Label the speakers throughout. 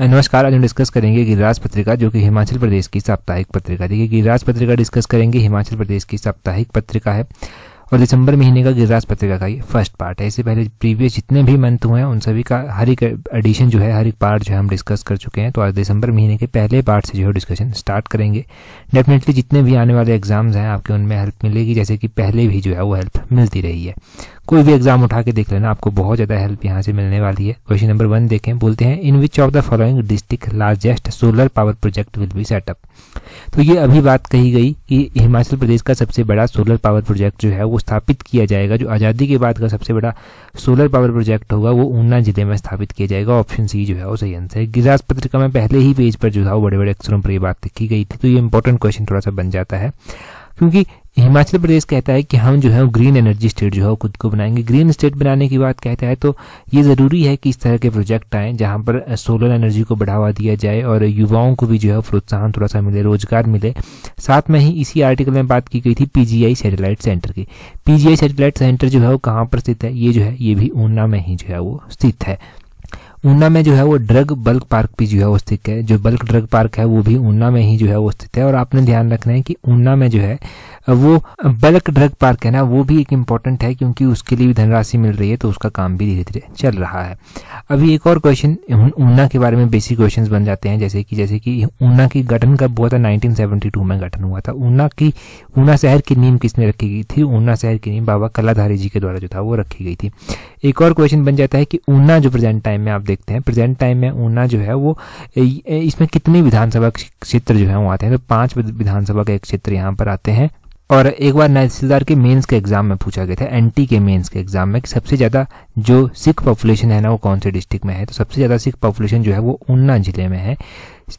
Speaker 1: नमस्कार आज हम डिस्कस करेंगे गिरिराज पत्रिका जो कि हिमाचल प्रदेश की साप्ताहिक पत्रिका देखिए गिरिराज पत्रिका डिस्कस करेंगे हिमाचल प्रदेश की साप्ताहिक पत्रिका है और दिसंबर महीने का गिरिराज पत्रिका का ये फर्स्ट पार्ट है इससे पहले प्रीवियस जितने भी मंथ हुए हैं उन सभी का हर एक एडिशन जो है हर एक पार्ट जो है हम डिस्कस कर चुके हैं तो आज दिसंबर महीने के पहले पार्ट से जो है डिस्कशन स्टार्ट करेंगे डेफिनेटली जितने भी आने वाले एग्जाम्स हैं आपके उनमें हेल्प मिलेगी जैसे कि पहले भी जो है वो हेल्प मिलती रही है कोई भी एग्जाम उठा के देख लेना आपको बहुत ज्यादा हेल्प यहाँ से मिलने वाली है क्वेश्चन नंबर वन देखें बोलते हैं in which of the following district largest solar power project will be set up तो ये अभी बात कही गई कि हिमाचल प्रदेश का सबसे बड़ा सोलर पावर प्रोजेक्ट जो है वो स्थापित किया जाएगा जो आज़ादी के बाद का सबसे बड़ा सोलर पावर प्रोजेक्ट होगा वो ऊना जिले में स्थापित किया जाएगा ऑप्शन सी जो है वो सही आंसर है गिराज पत्रिका में पहले ही पेज पर जो था वो बड़े बड़े अक्षरों पर यह बात लिखी गई थी तो ये इंपॉर्टेंट क्वेश्चन थोड़ा सा बन जाता है क्योंकि हिमाचल प्रदेश कहता है कि हम जो है ग्रीन एनर्जी स्टेट जो है खुद को बनाएंगे ग्रीन स्टेट बनाने की बात कहता है तो ये ज़रूरी है कि इस तरह के प्रोजेक्ट आए जहाँ पर सोलर एनर्जी को बढ़ावा दिया जाए और युवाओं को भी जो है प्रोत्साहन थोड़ा सा मिले रोजगार मिले साथ में ही इसी आर्टिकल में बात की गई थी पीजीआई सेटेलाइट सेंटर की पीजीआई सेटेलाइट सेंटर जो है वो कहाँ पर स्थित है ये जो है ये भी ऊना में ही जो है वो स्थित है ऊना में जो है वो ड्रग बल्क पार्क भी जो है वो स्थित है जो बल्क ड्रग पार्क है वो भी ऊना में ही जो है वो स्थित है और आपने ध्यान रखना है कि ऊना में जो है वो बल्क ड्रग पार्क है ना वो भी एक इम्पॉर्टेंट है क्योंकि उसके लिए भी धनराशि मिल रही है तो उसका काम भी धीरे धीरे चल रहा है अभी एक और क्वेश्चन ऊना के बारे में बेसिक क्वेश्चन बन जाते हैं जैसे कि जैसे कि ऊना की गठन कब हुआ था नाइनटीन में गठन हुआ था ऊना की ऊना शहर की नींव किसने रखी गई थी ऊना शहर की नींव बाबा कलाधारी जी के द्वारा जो था वो रखी गई थी एक और क्वेश्चन बन जाता है कि ऊना जो प्रेजेंट टाइम में आप देख देखते हैं प्रेजेंट टाइम में ऊना जो है वो इसमें कितने विधानसभा क्षेत्र जो है वो आते हैं तो पांच विधानसभा के क्षेत्र यहाँ पर आते हैं और एक बार तहसीलदार के मेंस के एग्जाम में पूछा गया था एनटी के मेंस के एग्जाम में कि सबसे ज्यादा जो सिख पॉपुलेशन है ना वो कौन से डिस्ट्रिक्ट में है तो सबसे ज्यादा सिख पॉपुलेशन जो है वो ऊना जिले में है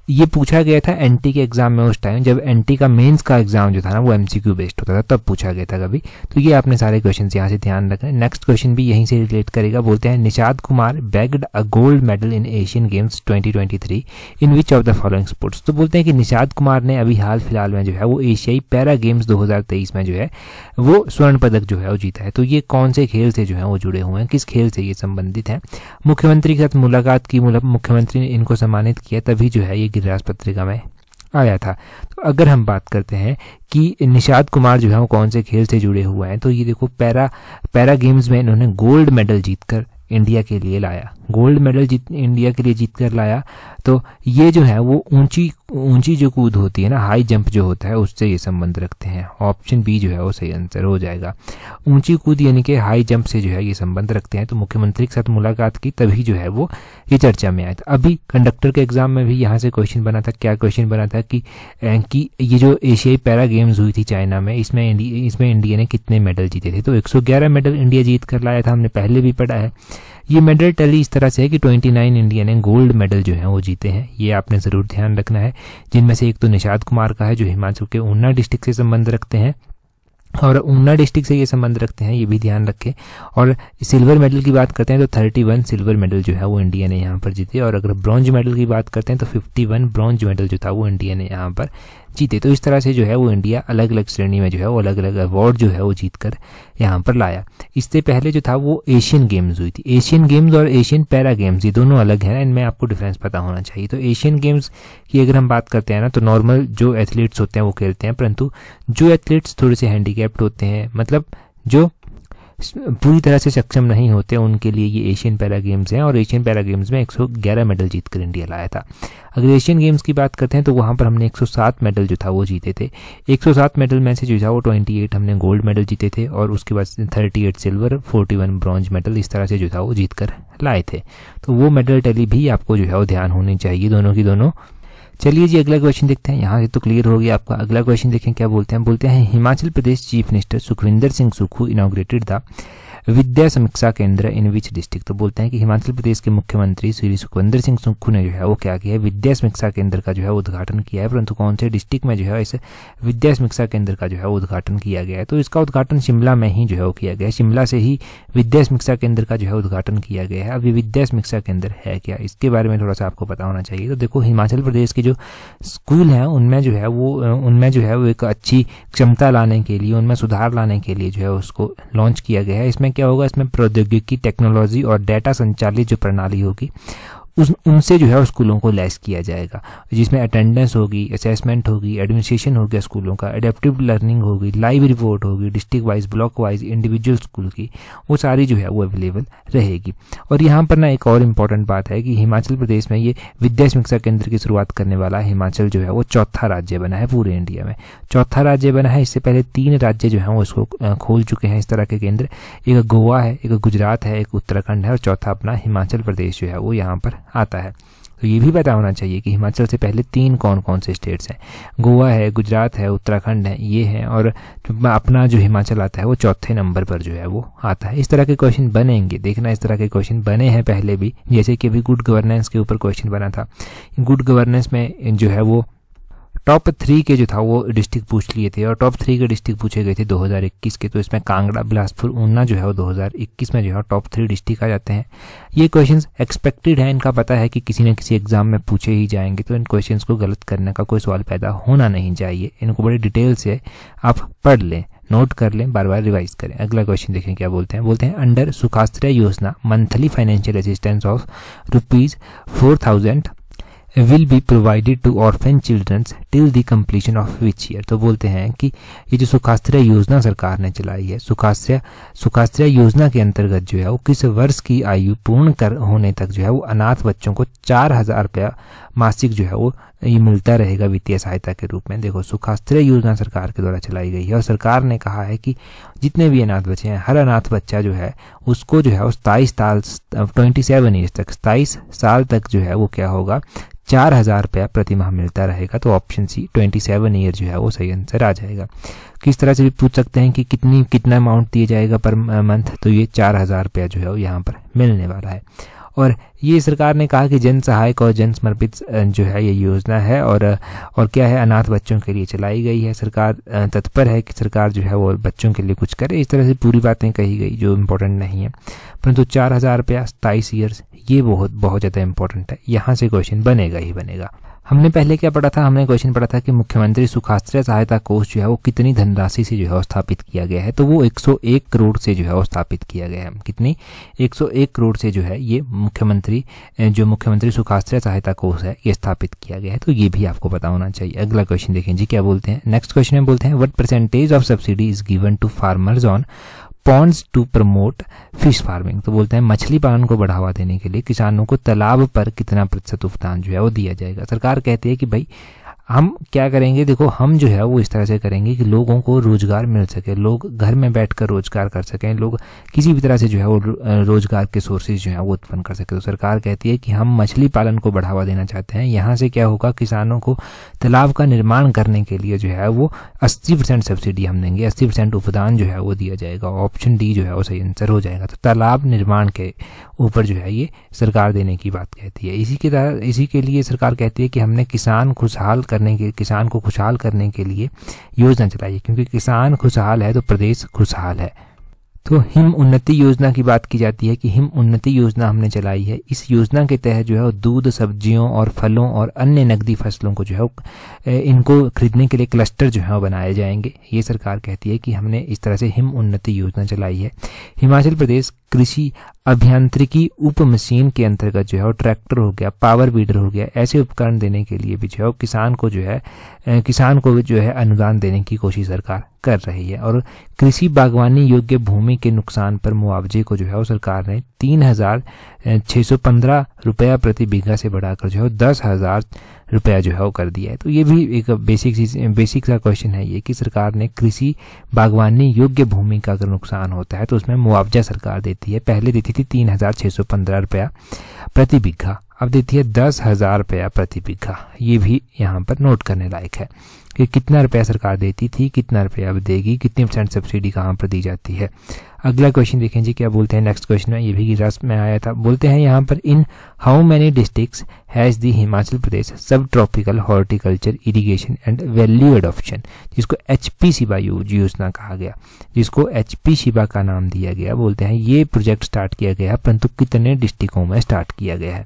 Speaker 1: ये पूछा गया था एनटी के एग्जाम में उस टाइम जब एनटी का मेंस का एग्जाम जो था ना वो एमसीक्यू बेस्ड होता था तब पूछा गया था कभी तो ये आपने सारे क्वेश्चन यहाँ से ध्यान रखना नेक्स्ट क्वेश्चन भी यहीं से रिलेट करेगा बोलते हैं Nishad Kumar bagged a gold medal in Asian Games three in which of the following sports तो बोलते हैं कि निषाद कुमार ने अभी हाल फिलहाल में जो है वो एशियाई पैरा गेम्स दो में जो है वो स्वर्ण पदक जो है वो जीता है तो ये कौन से खेल से जो है वो जुड़े हुए हैं किस खेल से ये संबंधित है मुख्यमंत्री के साथ मुलाकात की मुख्यमंत्री ने इनको सम्मानित किया तभी जो है ये गिरिराज पत्रिका में आया था तो अगर हम बात करते हैं कि निषाद कुमार जो है वो कौन से खेल से जुड़े हुए हैं तो ये देखो पैरा पैरा गेम्स में इन्होंने गोल्ड मेडल जीतकर इंडिया के लिए लाया गोल्ड मेडल जीत इंडिया के लिए जीतकर लाया तो ये जो है वो ऊंची ऊंची जो कूद होती है ना हाई जंप जो होता है उससे ये संबंध रखते हैं ऑप्शन बी जो है वो सही आंसर हो जाएगा ऊंची कूद यानी कि हाई जंप से जो है ये संबंध रखते हैं तो मुख्यमंत्री के साथ मुलाकात की तभी जो है वो ये चर्चा में आया था अभी कंडक्टर के एग्जाम में भी यहाँ से क्वेश्चन बना था क्या क्वेश्चन बना था कि कि ये जो एशियाई पैरा गेम्स हुई थी चाइना में इसमें इंडिया इसमें इंडिया ने कितने मेडल जीते थे तो एक मेडल इंडिया जीत कर लाया था हमने पहले भी पढ़ा है ये मेडल टैली इस तरह से है कि 29 इंडियन ने गोल्ड मेडल जो है वो जीते हैं ये आपने ज़रूर ध्यान रखना है जिनमें से एक तो निषाद कुमार का है जो हिमाचल के ऊना डिस्ट्रिक्ट से संबंध रखते हैं और ऊना डिस्ट्रिक्ट से ये संबंध रखते हैं ये भी ध्यान रखें और सिल्वर मेडल की बात करते हैं तो 31 सिल्वर मेडल जो है वो इंडिया ने यहाँ पर जीते और अगर ब्रॉन्ज मेडल की बात करते हैं तो 51 ब्रॉन्ज मेडल जो था वो इंडिया ने यहाँ पर जीते तो इस तरह से जो है वो इंडिया अलग अलग श्रेणी में जो है वो अलग अलग अवार्ड जो है वो जीत कर यहाँ पर लाया इससे पहले जो था वो एशियन गेम्स हुई थी एशियन गेम्स और एशियन पैरा गेम्स ये दोनों अलग हैं इनमें आपको डिफरेंस पता होना चाहिए तो एशियन गेम्स की अगर हम बात करते हैं ना तो नॉर्मल जो एथलीट्स होते हैं वो खेलते हैं परंतु जो एथलीट्स थोड़े से हैंडीकेप्ड होते हैं मतलब जो पूरी तरह से सक्षम नहीं होते उनके लिए ये एशियन पैरा गेम्स हैं और एशियन पैरा गेम्स में 111 मेडल जीत कर इंडिया लाया था अगर एशियन गेम्स की बात करते हैं तो वहाँ पर हमने 107 मेडल जो था वो जीते थे 107 मेडल में से जो था वो 28 हमने गोल्ड मेडल जीते थे और उसके बाद 38 सिल्वर 41 ब्रॉन्ज मेडल इस तरह से जो था वो जीत कर लाए थे तो वो मेडल टैली भी आपको जो है वो ध्यान होनी चाहिए दोनों की दोनों चलिए जी अगला क्वेश्चन देखते हैं यहाँ से तो क्लियर हो गया आपका अगला क्वेश्चन देखें क्या बोलते हैं बोलते हैं Himachal Pradesh chief minister Sukhvinder Singh Sukhu inaugurated the Vidya Samiksha Kendra in which district तो बोलते हैं कि हिमाचल प्रदेश के मुख्यमंत्री श्री सुखविंदर सिंह सुक्खू ने जो है वो क्या किया है विद्या समीक्षा केंद्र का जो है उद्घाटन किया है परंतु कौन से डिस्ट्रिक्ट में जो है इस विद्या समीक्षा केंद्र का जो है उद्घाटन किया गया है तो इसका उद्घाटन शिमला में ही जो है वो किया गया है शिमला से ही विद्या समीक्षा केंद्र का जो है उद्घाटन किया गया है अब ये विद्या समीक्षा केंद्र है क्या इसके बारे में थोड़ा सा आपको पता होना चाहिए तो देखो हिमाचल प्रदेश के जो स्कूल हैं उनमें जो है वो उनमें जो है वो एक अच्छी क्षमता लाने के लिए उनमें सुधार लाने के लिए जो है उसको लॉन्च किया गया है इसमें क्या होगा इसमें प्रौद्योगिकी टेक्नोलॉजी और डेटा संचालित जो प्रणाली होगी उस उनसे जो है स्कूलों को लैस किया जाएगा जिसमें अटेंडेंस होगी असेसमेंट होगी एडमिनिस्ट्रेशन हो गया स्कूलों का एडेप्टिव लर्निंग होगी लाइव रिपोर्ट होगी district wise block wise individual school की वो सारी जो है वो अवेलेबल रहेगी और यहाँ पर ना एक और इम्पॉर्टेंट बात है कि हिमाचल प्रदेश में ये विद्या समीक्षा केंद्र की शुरुआत करने वाला हिमाचल जो है वो चौथा राज्य बना है पूरे इंडिया में चौथा राज्य बना है इससे पहले तीन राज्य जो है वो इसको खोल चुके हैं इस तरह के केंद्र एक गोवा है एक गुजरात है एक उत्तराखंड है और चौथा अपना हिमाचल प्रदेश जो है वो यहाँ पर आता है तो ये भी पता होना चाहिए कि हिमाचल से पहले तीन कौन कौन से स्टेट्स हैं गोवा है गुजरात है उत्तराखंड है ये है और अपना जो हिमाचल आता है वो चौथे नंबर पर जो है वो आता है इस तरह के क्वेश्चन बनेंगे देखना इस तरह के क्वेश्चन बने हैं पहले भी जैसे कि अभी गुड गवर्नेंस के ऊपर क्वेश्चन बना था गुड गवर्नेंस में जो है वो टॉप थ्री के जो था वो डिस्ट्रिक्ट पूछ लिए थे और टॉप थ्री के डिस्ट्रिक्ट पूछे गए थे 2021 के तो इसमें कांगड़ा बिलासपुर ऊना जो है वो 2021 में जो है टॉप थ्री डिस्ट्रिक्ट आ जाते हैं ये क्वेश्चन एक्सपेक्टेड है इनका पता है कि किसी न किसी एग्जाम में पूछे ही जाएंगे तो इन क्वेश्चन को गलत करने का कोई सवाल पैदा होना नहीं चाहिए इनको बड़ी डिटेल से आप पढ़ लें नोट कर लें बार बार रिवाइज करें अगला क्वेश्चन देखें क्या बोलते हैं बोलते हैं under Sukhashraya Yojana monthly financial assistance of rupees four thousand will be provided to orphan childrens till the completion of which year तो बोलते हैं कि ये जो सुखास्त्रिया योजना सरकार ने चलाई है सुखास्त्रिया सुखास्त्रिया योजना के अंतर्गत जो है वो किस वर्ष की आयु पूर्ण कर होने तक जो है वो अनाथ बच्चों को चार हजार रुपया मासिक जो है वो ये मिलता रहेगा वित्तीय सहायता के रूप में देखो सुखास्त्र योजना सरकार के द्वारा चलाई गई है और सरकार ने कहा है कि जितने भी अनाथ बच्चे हैं हर अनाथ बच्चा जो है उसको जो है सताईस साल ट्वेंटी सेवन ईयर्स तक सताईस साल तक जो है वो क्या होगा चार हजार रुपया प्रति माह मिलता रहेगा तो option C twenty seven year जो है वो सही आंसर आ जाएगा किस तरह से भी पूछ सकते हैं कि कितनी कितना अमाउंट दिया जाएगा पर मंथ तो ये चार हजार रुपया जो है वो यहाँ पर मिलने वाला है और ये सरकार ने कहा कि जन सहायक और जन समर्पित जो है ये योजना है और और क्या है अनाथ बच्चों के लिए चलाई गई है सरकार तत्पर है कि सरकार जो है वो बच्चों के लिए कुछ करे इस तरह से पूरी बातें कही गई जो इम्पोर्टेंट नहीं है परंतु चार हज़ार रुपया सताईस ईयर्स ये बहुत बहुत ज़्यादा इम्पोर्टेंट है यहाँ से क्वेश्चन बनेगा ही बनेगा हमने पहले क्या पढ़ा था हमने क्वेश्चन पढ़ा था कि मुख्यमंत्री सुखाश्रय सहायता कोष जो है वो कितनी धनराशि से जो है स्थापित किया गया है तो वो 101 करोड़ से जो है स्थापित किया गया है कितनी 101 करोड़ से जो है ये मुख्यमंत्री जो मुख्यमंत्री सुखाश्रय सहायता कोष है ये स्थापित किया गया है तो ये भी आपको पता होना चाहिए अगला क्वेश्चन देखें जी क्या बोलते हैं नेक्स्ट क्वेश्चन में बोलते हैं what percentage of subsidy is given to farmers on ponds to promote fish farming तो बोलते हैं मछली पालन को बढ़ावा देने के लिए किसानों को तालाब पर कितना प्रतिशत उपदान जो है वो दिया जाएगा सरकार कहती है कि भाई हम क्या करेंगे देखो हम जो है वो इस तरह से करेंगे कि लोगों को रोजगार मिल सके लोग घर में बैठकर रोजगार कर सकें लोग किसी भी तरह से जो है वो रोजगार के सोर्सेज जो है वो उत्पन्न कर सके तो सरकार कहती है कि हम मछली पालन को बढ़ावा देना चाहते हैं यहाँ से क्या होगा किसानों को तालाब का निर्माण करने के लिए जो है वो अस्सी परसेंट सब्सिडी हम देंगे अस्सी परसेंट उपदान जो है वो दिया जाएगा ऑप्शन डी जो है वो सही आंसर हो जाएगा तो तालाब निर्माण के ऊपर जो है ये सरकार देने की बात कहती है इसी के इसी के लिए सरकार कहती है कि हमने किसान खुशहाल करने के किसान को खुशहाल करने के लिए योजना चलाई क्योंकि किसान खुशहाल है तो प्रदेश खुशहाल है तो हिम उन्नति योजना की बात की जाती है कि हिम उन्नति योजना हमने चलाई है इस योजना के तहत जो है दूध सब्जियों और फलों और अन्य नकदी फसलों को जो है इनको खरीदने के लिए क्लस्टर जो है बनाए जाएंगे ये सरकार कहती है कि हमने इस तरह से हिम उन्नति योजना चलाई है हिमाचल प्रदेश कृषि अभियांत्रिकी उप मशीन के अंतर्गत जो है वो ट्रैक्टर हो गया पावर वीडर हो गया ऐसे उपकरण देने के लिए भी जो है किसान को जो है किसान को जो है अनुदान देने की कोशिश सरकार कर रही है और कृषि बागवानी योग्य भूमि के नुकसान पर मुआवजे को जो है वो सरकार ने तीन हजार छः सौ पंद्रह रुपया प्रति बीघा से बढ़ाकर जो है दस हजार रुपया जो है वो कर दिया है तो ये भी एक बेसिक बेसिक सा क्वेश्चन है ये कि सरकार ने कृषि बागवानी योग्य भूमि का अगर नुकसान होता है तो उसमें मुआवजा सरकार देती है पहले देती थी तीन हजार छह सौ पंद्रह रुपया प्रति बीघा अब देती है दस हजार रुपया प्रति बीघा ये भी यहाँ पर नोट करने लायक है कि कितना रुपया सरकार देती थी कितना रुपया अब देगी कितने परसेंट सब्सिडी कहाँ पर दी जाती है अगला क्वेश्चन देखें जी क्या बोलते हैं नेक्स्ट क्वेश्चन में ये भी रस में आया था बोलते हैं यहाँ पर in how many district has the Himachal Pradesh sub tropical horticulture irrigation and value option जिसको एच पी शिबा योजना कहा गया जिसको एच पी शिबा का नाम दिया गया बोलते हैं ये प्रोजेक्ट स्टार्ट किया गया परंतु कितने डिस्ट्रिक्टों में स्टार्ट किया गया है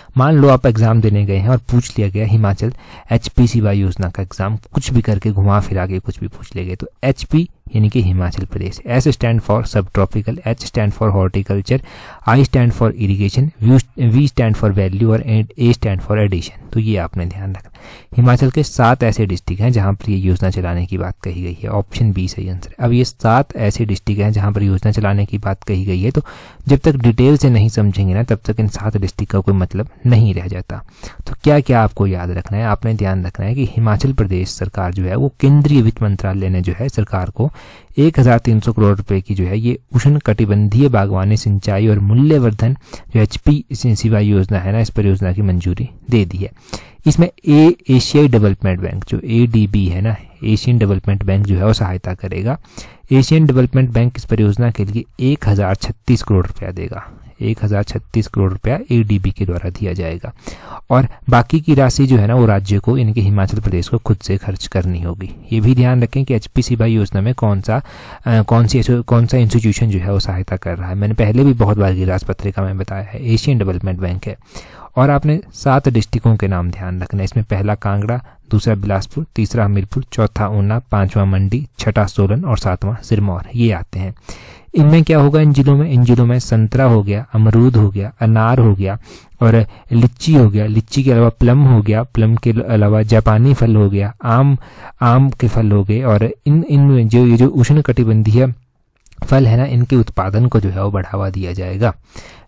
Speaker 1: मान लो आप एग्जाम देने गए हैं और पूछ लिया गया हिमाचल एच पी योजना का एग्जाम कुछ भी करके घुमा फिरा के कुछ भी पूछ ले गए तो एच पी यानी कि Himachal Pradesh S stand for sub tropical H stand for horticulture I stand for irrigation V stand for value और ए स्टैंड फॉर एडिशन तो ये आपने ध्यान रखना हिमाचल के सात ऐसे डिस्ट्रिक्ट हैं जहाँ पर ये योजना चलाने की बात कही गई है ऑप्शन बी सही आंसर अब ये सात ऐसे डिस्ट्रिक्ट हैं जहाँ पर योजना चलाने की बात कही गई है तो जब तक डिटेल से नहीं समझेंगे ना तब तक इन सात डिस्ट्रिक्ट का कोई मतलब नहीं रह जाता तो क्या क्या आपको याद रखना है आपने ध्यान रखना है कि हिमाचल प्रदेश सरकार जो है वो केंद्रीय वित्त मंत्रालय ने जो है सरकार को 1300 करोड़ रुपए की जो है ये उष्ण कटिबंधीय बागवानी सिंचाई और मूल्यवर्धन जो एच पी सिवा योजना है ना इस परियोजना की मंजूरी दे दी है इसमें ए एशियाई डेवलपमेंट बैंक जो ए है ना एशियन डेवलपमेंट बैंक जो है वो सहायता करेगा एशियन डेवलपमेंट बैंक इस परियोजना के लिए एक हजार छत्तीस करोड़ रुपया देगा एक हजार छत्तीस करोड़ रुपया एडीबी के द्वारा दिया जाएगा और बाकी की राशि जो है ना वो राज्य को इनके हिमाचल प्रदेश को खुद से खर्च करनी होगी ये भी ध्यान रखें कि एच पी योजना में कौन सा आ, कौन सी कौन सा इंस्टीट्यूशन जो है वो सहायता कर रहा है मैंने पहले भी बहुत बार गिरास पत्रिका में बताया है एशियन डेवलपमेंट बैंक है और आपने सात डिस्ट्रिक्टों के नाम ध्यान रखना है इसमें पहला कांगड़ा दूसरा बिलासपुर तीसरा हमीरपुर चौथा ऊना पांचवा मंडी छठा सोलन और सातवां सिरमौर ये आते हैं इनमें क्या होगा इन जिलों में इन जिलों में संतरा हो गया अमरूद हो गया अनार हो गया और लीची हो गया लीची के अलावा प्लम हो गया प्लम के अलावा जापानी फल हो गया आम आम के फल हो गए और इन इन जो ये जो उष्ण कटिबंधीय फल है ना इनके उत्पादन को जो है वो बढ़ावा दिया जाएगा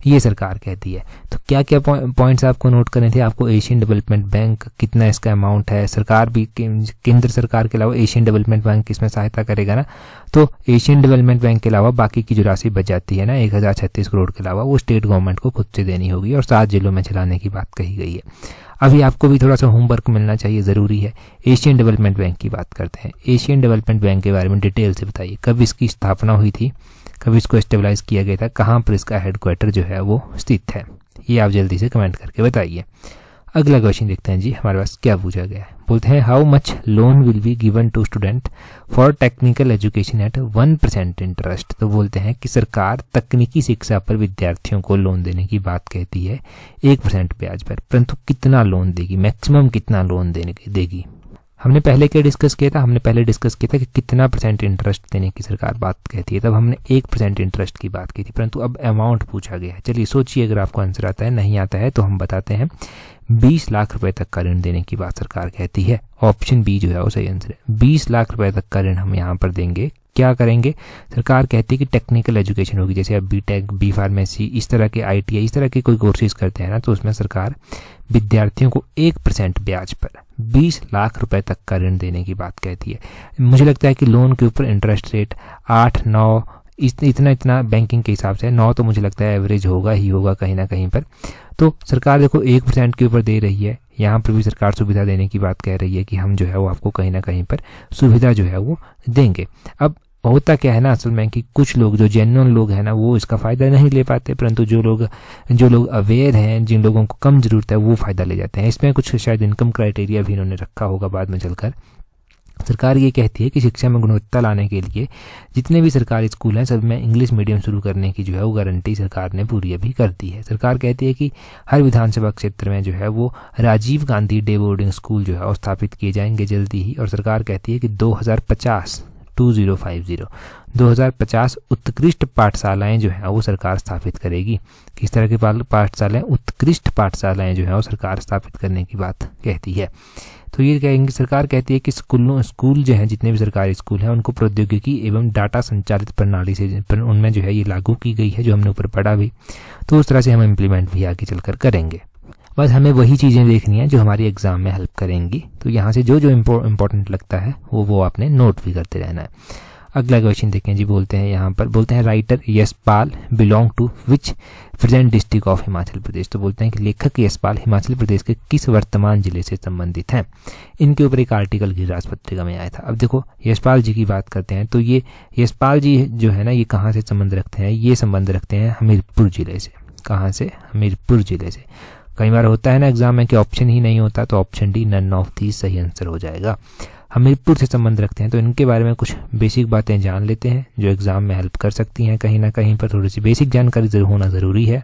Speaker 1: ये सरकार कहती है तो क्या क्या पॉइंट्स आपको नोट करने थे आपको एशियन डेवलपमेंट बैंक कितना इसका अमाउंट है सरकार भी केंद्र सरकार के अलावा एशियन डेवलपमेंट बैंक इसमें सहायता करेगा ना तो एशियन डेवलपमेंट बैंक के अलावा बाकी की जो राशि बच जाती है ना एक करोड़ के अलावा वो स्टेट गवर्नमेंट को खुद से देनी होगी और सात जिलों में चलाने की बात कही गई है अभी आपको भी थोड़ा सा होमवर्क मिलना चाहिए ज़रूरी है एशियन डेवलपमेंट बैंक की बात करते हैं एशियन डेवलपमेंट बैंक के बारे में डिटेल से बताइए कब इसकी स्थापना हुई थी कब इसको स्टेबलाइज किया गया था कहाँ पर इसका हेडक्वार्टर जो है वो स्थित है ये आप जल्दी से कमेंट करके बताइए अगला क्वेश्चन देखते हैं जी हमारे पास क्या पूछा गया है बोलते हैं how much loan will be given to student for technical education at one percent interest तो बोलते हैं कि सरकार तकनीकी शिक्षा पर विद्यार्थियों को लोन देने की बात कहती है एक परसेंट ब्याज पर परंतु कितना लोन देगी मैक्सिमम कितना लोन देने देगी हमने पहले क्या डिस्कस किया था हमने पहले डिस्कस किया था कि कितना परसेंट इंटरेस्ट देने की सरकार बात कहती है तब हमने एक परसेंट इंटरेस्ट की बात की थी परंतु अब अमाउंट पूछा गया है चलिए सोचिए अगर आपको आंसर आता है नहीं आता है तो हम बताते हैं बीस लाख रुपए तक का ऋण देने की बात सरकार कहती है ऑप्शन बी जो है वो सही आंसर है बीस लाख रुपए तक का ऋण हम यहाँ पर देंगे क्या करेंगे सरकार कहती है कि टेक्निकल एजुकेशन होगी जैसे आप बी टेक बी फार्मेसी इस तरह के आई टी आई इस तरह के कोई कोर्सेज करते हैं ना तो उसमें सरकार विद्यार्थियों को एक परसेंट ब्याज पर बीस लाख रुपए तक का ऋण देने की बात कहती है मुझे लगता है कि लोन के ऊपर इंटरेस्ट रेट आठ नौ इतना इतना बैंकिंग के हिसाब से नौ तो मुझे लगता है एवरेज होगा ही होगा कहीं ना कहीं पर तो सरकार देखो एक परसेंट के ऊपर दे रही है यहाँ पर भी सरकार सुविधा देने की बात कह रही है कि हम जो है वो आपको कहीं ना कहीं पर सुविधा जो है वो देंगे अब होता क्या है ना असल में कि कुछ लोग जो जेन्यून लोग हैं ना वो इसका फ़ायदा नहीं ले पाते परंतु जो लोग जो लोग अवेयर हैं जिन लोगों को कम ज़रूरत है वो फ़ायदा ले जाते हैं इसमें कुछ शायद इनकम क्राइटेरिया भी इन्होंने रखा होगा बाद में चलकर सरकार ये कहती है कि शिक्षा में गुणवत्ता लाने के लिए जितने भी सरकारी स्कूल हैं सब में इंग्लिश मीडियम शुरू करने की जो है वो गारंटी सरकार ने पूरी अभी कर दी है सरकार कहती है कि हर विधानसभा क्षेत्र में जो है वो Rajiv Gandhi day boarding school जो है स्थापित किए जाएंगे जल्दी ही और सरकार कहती है कि दो 2050 2050 उत्कृष्ट पाठशालाएं जो हैं वो सरकार स्थापित करेगी किस तरह की पाठशालाएं उत्कृष्ट पाठशालाएं जो हैं वो सरकार स्थापित करने की बात कहती है तो ये कहेंगे सरकार कहती है कि स्कूलों स्कूल जो हैं जितने भी सरकारी स्कूल हैं उनको प्रौद्योगिकी एवं डाटा संचालित प्रणाली से उनमें जो है ये लागू की गई है जो हमने ऊपर पढ़ा भी तो उस तरह से हम इम्प्लीमेंट भी आगे चलकर करेंगे बस हमें वही चीज़ें देखनी है जो हमारी एग्ज़ाम में हेल्प करेंगी तो यहाँ से जो जो इम्पोर्टेंट लगता है वो वो आपने नोट भी करते रहना है अगला क्वेश्चन देखें जी बोलते हैं यहाँ पर बोलते हैं writer Yashpal belong to which present district of Himachal Pradesh तो बोलते हैं कि लेखक यशपाल हिमाचल प्रदेश के किस वर्तमान जिले से संबंधित हैं इनके ऊपर एक आर्टिकल गिरिराज पत्रिका में आया था अब देखो यशपाल जी की बात करते हैं तो ये यशपाल जी जो है ना ये कहाँ से संबंध रखते हैं ये संबंध रखते हैं हमीरपुर जिले से कहाँ से हमीरपुर जिले से कई बार होता है ना एग्जाम में कि ऑप्शन ही नहीं होता तो option D none of the सही आंसर हो जाएगा हमीरपुर से संबंध रखते हैं तो इनके बारे में कुछ बेसिक बातें जान लेते हैं जो एग्जाम में हेल्प कर सकती हैं कहीं ना कहीं पर थोड़ी सी बेसिक जानकारी होना जरूरी है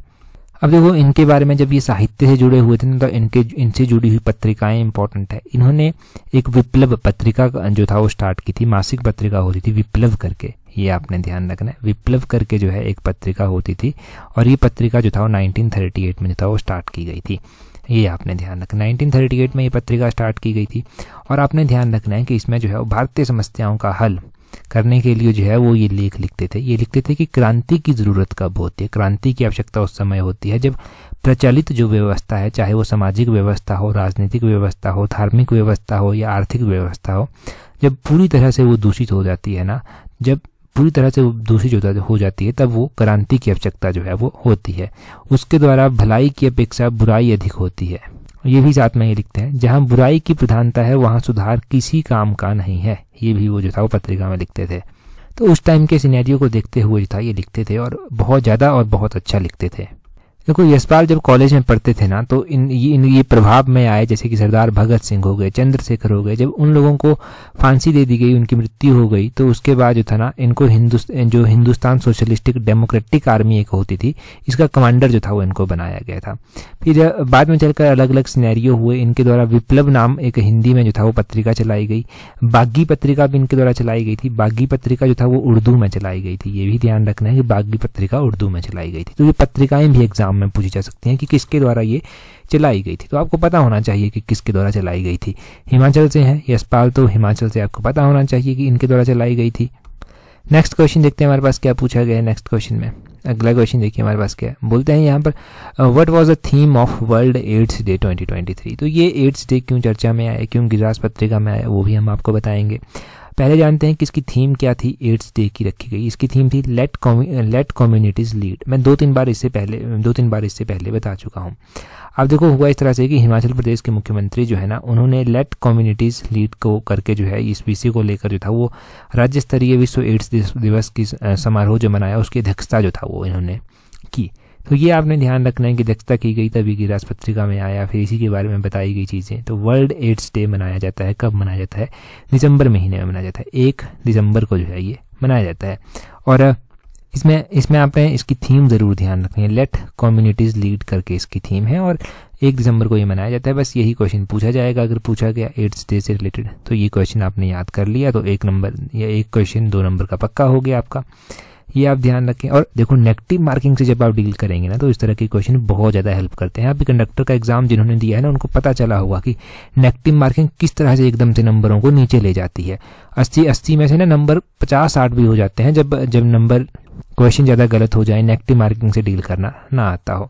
Speaker 1: अब देखो इनके बारे में जब ये साहित्य से जुड़े हुए थे ना तो इनके इनसे जुड़ी हुई पत्रिकाएं इंपॉर्टेंट है इन्होंने एक विप्लव पत्रिका जो था वो स्टार्ट की थी मासिक पत्रिका होती थी विप्लव करके ये आपने ध्यान रखना है विप्लव करके जो है एक पत्रिका होती थी और ये पत्रिका जो था वो नाइनटीन में जो था वो स्टार्ट की गई थी ये आपने ध्यान रखना नाइनटीन थर्टी में ये पत्रिका स्टार्ट की गई थी और आपने ध्यान रखना है कि इसमें जो है भारतीय समस्याओं का हल करने के लिए जो है वो ये लेख लिखते थे ये लिखते थे कि क्रांति की ज़रूरत कब होती है क्रांति की आवश्यकता उस समय होती है जब प्रचलित जो व्यवस्था है चाहे वो सामाजिक व्यवस्था हो राजनीतिक व्यवस्था हो धार्मिक व्यवस्था हो या आर्थिक व्यवस्था हो जब पूरी तरह से वो दूषित हो जाती है ना जब पूरी तरह से दूषित हो जाती है तब वो क्रांति की आवश्यकता जो है वो होती है उसके द्वारा भलाई की अपेक्षा बुराई अधिक होती है ये भी साथ में ही लिखते हैं जहां बुराई की प्रधानता है वहां सुधार किसी काम का नहीं है ये भी वो जो था वो पत्रिका में लिखते थे तो उस टाइम के सीनेरियो को देखते हुए जो था ये लिखते थे और बहुत ज़्यादा और बहुत अच्छा लिखते थे देखो यशपाल जब कॉलेज में पढ़ते थे ना तो इन ये इन ये प्रभाव में आए जैसे कि सरदार भगत सिंह हो गए चंद्रशेखर हो गए जब उन लोगों को फांसी दे दी गई उनकी मृत्यु हो गई तो उसके बाद जो था ना इनको हिंदुस्तान जो हिंदुस्तान सोशलिस्टिक डेमोक्रेटिक आर्मी एक होती थी इसका कमांडर जो था वो इनको बनाया गया था फिर बाद में चलकर अलग अलग सीनैरियो हुए इनके द्वारा विप्लव नाम एक हिंदी में जो था वो पत्रिका चलाई गई बागी पत्रिका भी इनके द्वारा चलाई गई थी बागी पत्रिका जो था वो उर्दू में चलाई गई थी ये भी ध्यान रखना है कि बागी पत्रिका उर्दू में चलाई गई थी तो ये पत्रिकाएं भी एग्जाम एग्जाम में पूछी जा सकती हैं कि किसके द्वारा ये चलाई गई थी तो आपको पता होना चाहिए कि किसके द्वारा चलाई गई थी हिमाचल से है यशपाल तो हिमाचल से आपको पता होना चाहिए कि इनके द्वारा चलाई गई थी नेक्स्ट क्वेश्चन देखते हैं हमारे पास क्या पूछा गया है नेक्स्ट क्वेश्चन में अगला क्वेश्चन देखिए हमारे पास क्या है बोलते हैं यहाँ पर what was the theme of world AIDS day 2023 तो ये एड्स डे क्यों चर्चा में आया क्यों गिरास पत्रिका में आया वो भी हम आपको बताएंगे पहले जानते हैं कि इसकी थीम क्या थी एड्स डे की रखी गई इसकी थीम थी लेट लेट कम्युनिटीज लीड मैं दो तीन बार इससे पहले दो तीन बार इससे पहले बता चुका हूँ अब देखो हुआ इस तरह से कि हिमाचल प्रदेश के मुख्यमंत्री जो है ना उन्होंने लेट कम्युनिटीज लीड को करके जो है इस विषय को लेकर जो था वो राज्य स्तरीय विश्व एड्स दिवस की समारोह जो मनाया उसकी अध्यक्षता जो था वो इन्होंने की तो ये आपने ध्यान रखना है कि दक्षता की गई तभी की पत्रिका में आया फिर इसी के बारे में बताई गई चीज़ें तो वर्ल्ड एड्स डे मनाया जाता है कब मनाया जाता है दिसंबर महीने में मनाया जाता है एक दिसंबर को जो है ये मनाया जाता है और इसमें इसमें आपने इसकी थीम ज़रूर ध्यान रखनी है लेट कम्युनिटीज़ लीड करके इसकी थीम है और एक दिसंबर को ये मनाया जाता है बस यही क्वेश्चन पूछा जाएगा अगर पूछा गया एड्स डे से रिलेटेड तो ये क्वेश्चन आपने याद कर लिया तो एक नंबर या एक क्वेश्चन दो नंबर का पक्का हो गया आपका ये आप ध्यान रखें और देखो नेगेटिव मार्किंग से जब आप डील करेंगे ना तो इस तरह के क्वेश्चन बहुत ज़्यादा हेल्प करते हैं अभी कंडक्टर का एग्जाम जिन्होंने दिया है ना उनको पता चला होगा कि नेगेटिव मार्किंग किस तरह से एकदम से नंबरों को नीचे ले जाती है अस्सी अस्सी में से ना नंबर पचास साठ भी हो जाते हैं जब जब नंबर क्वेश्चन ज़्यादा गलत हो जाए नेगेटिव मार्किंग से डील करना ना आता हो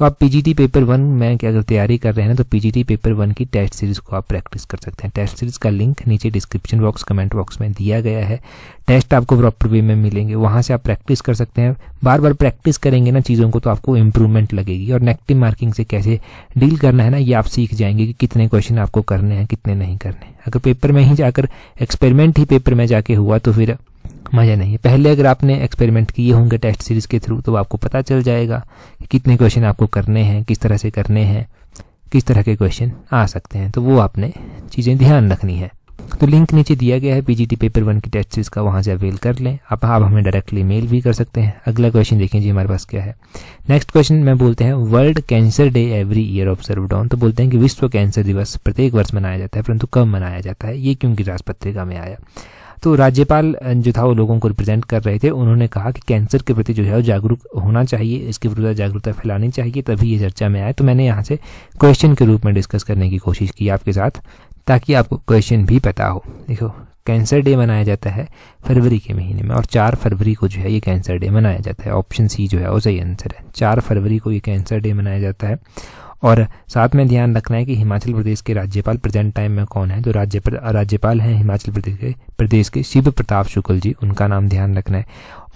Speaker 1: तो आप पीजीटी पेपर वन में अगर तैयारी कर रहे हैं तो पीजीटी पेपर वन की टेस्ट सीरीज को आप प्रैक्टिस कर सकते हैं टेस्ट सीरीज का लिंक नीचे डिस्क्रिप्शन बॉक्स कमेंट बॉक्स में दिया गया है टेस्ट आपको प्रॉपर वे में मिलेंगे वहां से आप प्रैक्टिस कर सकते हैं बार बार प्रैक्टिस करेंगे ना चीज़ों को तो आपको इंप्रूवमेंट लगेगी और नेगेटिव मार्किंग से कैसे डील करना है ना ये आप सीख जाएंगे कि कितने क्वेश्चन आपको करने हैं कितने नहीं करने अगर पेपर में ही जाकर एक्सपेरिमेंट ही पेपर में जाके हुआ तो फिर मजा नहीं है पहले अगर आपने एक्सपेरिमेंट किए होंगे टेस्ट सीरीज के थ्रू तो आपको पता चल जाएगा कि कितने क्वेश्चन आपको करने हैं किस तरह से करने हैं किस तरह के क्वेश्चन आ सकते हैं तो वो आपने चीज़ें ध्यान रखनी है तो लिंक नीचे दिया गया है पीजीटी पेपर वन की टेस्ट सीरीज का वहाँ से अवेल कर लें आप आप हमें डायरेक्टली मेल भी कर सकते हैं अगला क्वेश्चन देखें जी हमारे पास क्या है नेक्स्ट क्वेश्चन में बोलते हैं world cancer day every year observed on तो बोलते हैं कि विश्व कैंसर दिवस प्रत्येक वर्ष मनाया जाता है परंतु कब मनाया जाता है ये क्योंकि राजपत्रिका में आया तो राज्यपाल जो था वो लोगों को रिप्रेजेंट कर रहे थे उन्होंने कहा कि कैंसर के प्रति जो है जागरूक होना चाहिए इसके विरुद्ध जागरूकता फैलानी चाहिए तभी ये चर्चा में आए तो मैंने यहाँ से क्वेश्चन के रूप में डिस्कस करने की कोशिश की आपके साथ ताकि आपको क्वेश्चन भी पता हो देखो कैंसर डे मनाया जाता है फरवरी के महीने में और चार फरवरी को जो है ये कैंसर डे मनाया जाता है ऑप्शन सी जो है वो सही आंसर है चार फरवरी को ये कैंसर डे मनाया जाता है और साथ में ध्यान रखना है कि हिमाचल प्रदेश के राज्यपाल प्रेजेंट टाइम में कौन है तो राज्य राज्यपाल हैं हिमाचल प्रदेश के प्रदेश के शिव प्रताप शुक्ल जी उनका नाम ध्यान रखना है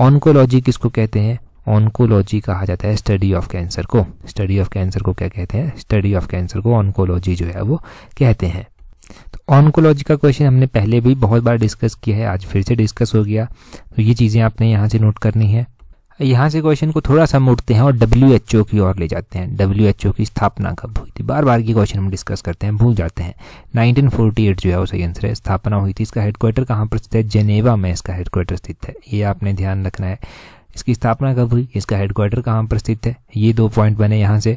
Speaker 1: ऑनकोलॉजी किसको कहते हैं ऑनकोलॉजी कहा जाता है स्टडी ऑफ कैंसर को स्टडी ऑफ कैंसर को क्या कहते हैं स्टडी ऑफ कैंसर को ऑनकोलॉजी जो है वो कहते हैं तो ऑनकोलॉजी का क्वेश्चन हमने पहले भी बहुत बार डिस्कस किया है आज फिर से डिस्कस हो गया तो ये चीज़ें आपने यहाँ से नोट करनी है यहाँ से क्वेश्चन को थोड़ा सा मुड़ते हैं और डब्ल्यू की ओर ले जाते हैं डब्ल्यू की स्थापना कब हुई थी बार बार की क्वेश्चन हम डिस्कस करते हैं भूल जाते हैं 1948 जो है वो सही आंसर है स्थापना हुई थी इसका हेडक्वार्टर कहाँ पर स्थित है जेनेवा में इसका हेडक्वार्टर स्थित है ये आपने ध्यान रखना है इसकी स्थापना कब हुई इसका हेडक्वार्टर कहाँ पर स्थित है ये दो पॉइंट बने यहाँ से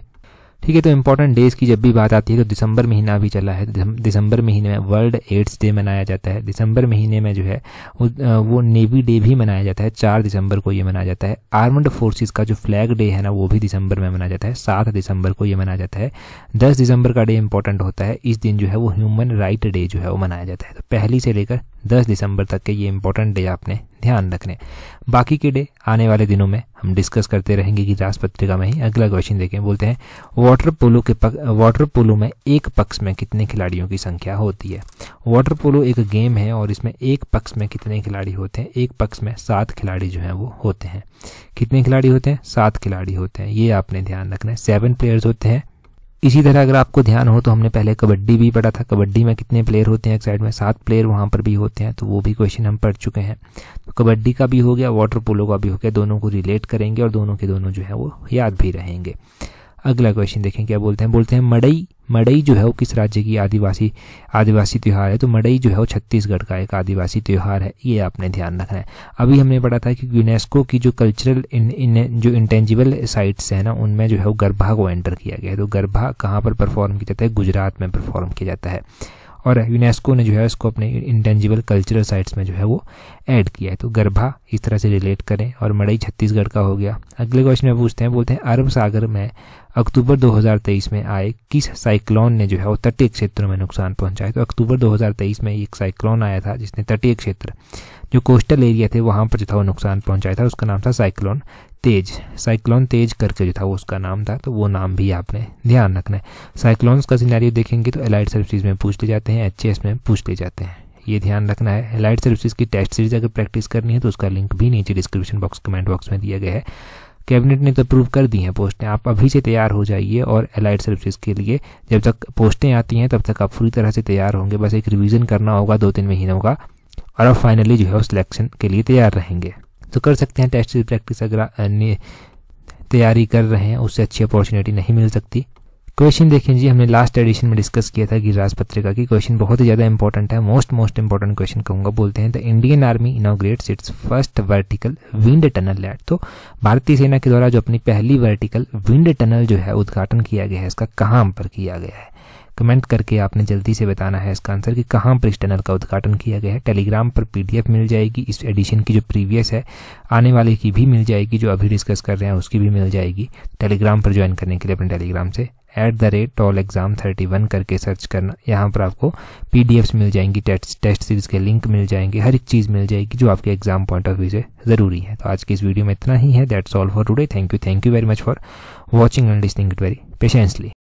Speaker 1: ठीक है तो इम्पोर्टेंट डेज की जब भी बात आती है तो दिसंबर महीना भी चला है दिसंबर महीने में वर्ल्ड एड्स डे मनाया जाता है दिसंबर महीने में जो है वो नेवी डे भी मनाया जाता है चार दिसंबर को ये मनाया जाता है आर्मड फोर्सेज का जो फ्लैग डे है ना वो भी दिसंबर में मनाया जाता है सात दिसंबर को ये मनाया जाता है दस दिसंबर का डे इंपॉर्टेंट होता है इस दिन जो है वो ह्यूमन राइट डे जो है वो मनाया जाता है तो पहली से लेकर 10 दिसंबर तक के ये इंपॉर्टेंट डे आपने ध्यान रखने बाकी के डे आने वाले दिनों में हम डिस्कस करते रहेंगे कि राज पत्रिका में ही अगला क्वेश्चन देखें बोलते हैं वाटर पोलो के पक, वाटर पोलो में एक पक्ष में कितने खिलाड़ियों की संख्या होती है वाटर पोलो एक गेम है और इसमें एक पक्ष में कितने खिलाड़ी होते हैं एक पक्ष में सात खिलाड़ी जो हैं वो होते हैं कितने खिलाड़ी होते हैं सात खिलाड़ी होते हैं ये आपने ध्यान रखना है सेवन प्लेयर्स होते हैं इसी तरह अगर आपको ध्यान हो तो हमने पहले कबड्डी भी पढ़ा था कबड्डी में कितने प्लेयर होते हैं एक साइड में सात प्लेयर वहाँ पर भी होते हैं तो वो भी क्वेश्चन हम पढ़ चुके हैं तो कबड्डी का भी हो गया वाटर पोलो का भी हो गया दोनों को रिलेट करेंगे और दोनों के दोनों जो है वो याद भी रहेंगे अगला क्वेश्चन देखें क्या बोलते हैं बोलते हैं मड़ई मड़ई जो है वो किस राज्य की आदिवासी आदिवासी त्यौहार है तो मड़ई जो है वो छत्तीसगढ़ का एक आदिवासी त्यौहार है ये आपने ध्यान रखना है अभी हमने पढ़ा था कि यूनेस्को की जो कल्चरल इन, इन, जो इंटेंजिबल साइट्स हैं ना उनमें जो है वो गरबा को एंटर किया गया है तो गरबा कहाँ पर परफॉर्म किया जाता है गुजरात में परफॉर्म किया जाता है और यूनेस्को ने जो है उसको अपने इंटेंजिबल कल्चरल साइट्स में जो है वो ऐड किया है तो गरभा इस तरह से रिलेट करें और मड़ई छत्तीसगढ़ का हो गया अगले क्वेश्चन में पूछते हैं बोलते हैं अरब सागर में अक्टूबर 2023 में आए किस साइक्लोन ने जो है वो तटीय क्षेत्रों में नुकसान पहुंचाया तो अक्टूबर 2023 में एक साइक्लोन आया था जिसने तटीय क्षेत्र जो कोस्टल एरिया थे वहां पर जो था वो नुकसान पहुंचाया था उसका नाम था साइक्लोन तेज साइक्लोन तेज करके जो था वो उसका नाम था तो वो नाम भी आपने ध्यान रखना है साइक्लोन्स का सिनेरियो देखेंगे तो एलाइड सर्विसेज में पूछ ले जाते हैं एच में पूछ ले जाते हैं ये ध्यान रखना है एलाइड सर्विसेज की टेस्ट सीरीज अगर प्रैक्टिस करनी है तो उसका लिंक भी नीचे डिस्क्रिप्शन बॉक्स कमेंट बॉक्स में दिया गया है कैबिनेट ने तो अप्रूव कर दी हैं पोस्टें आप अभी से तैयार हो जाइए और एलाइड सर्विसेज के लिए जब तक पोस्टें आती हैं तब तक आप पूरी तरह से तैयार होंगे बस एक रिवीजन करना होगा दो तीन महीनों का और आप फाइनली जो है वो सिलेक्शन के लिए तैयार रहेंगे तो कर सकते हैं टेस्ट प्रैक्टिस अगर तैयारी कर रहे हैं उससे अच्छी अपॉर्चुनिटी नहीं मिल सकती क्वेश्चन देखें जी हमने लास्ट एडिशन में डिस्कस किया था गिरिराज पत्रिका की क्वेश्चन बहुत ही ज़्यादा इंपॉर्टेंट है मोस्ट मोस्ट इंपॉर्टेंट क्वेश्चन कहूँगा बोलते हैं the Indian Army inaugurates its first vertical wind tunnel लैट तो भारतीय सेना के द्वारा जो अपनी पहली वर्टिकल विंड टनल जो है उद्घाटन किया गया है इसका कहाँ पर किया गया है कमेंट करके आपने जल्दी से बताना है इसका आंसर कि कहाँ पर इस टनल का उद्घाटन किया गया है टेलीग्राम पर पीडीएफ मिल जाएगी इस एडिशन की जो प्रीवियस है आने वाले की भी मिल जाएगी जो अभी डिस्कस कर रहे हैं उसकी भी मिल जाएगी टेलीग्राम पर ज्वाइन करने के लिए अपने टेलीग्राम से at the rate toll exam thirty one करके सर्च करना यहाँ पर आपको पी मिल जाएंगी टेस्ट टेस्ट सीरीज़ के लिंक मिल जाएंगे हर एक चीज़ मिल जाएगी जो आपके एग्जाम पॉइंट ऑफ व्यू से ज़रूरी है तो आज की इस वीडियो में इतना ही है that's all for today thank you thank you very much for watching and listening it very patiently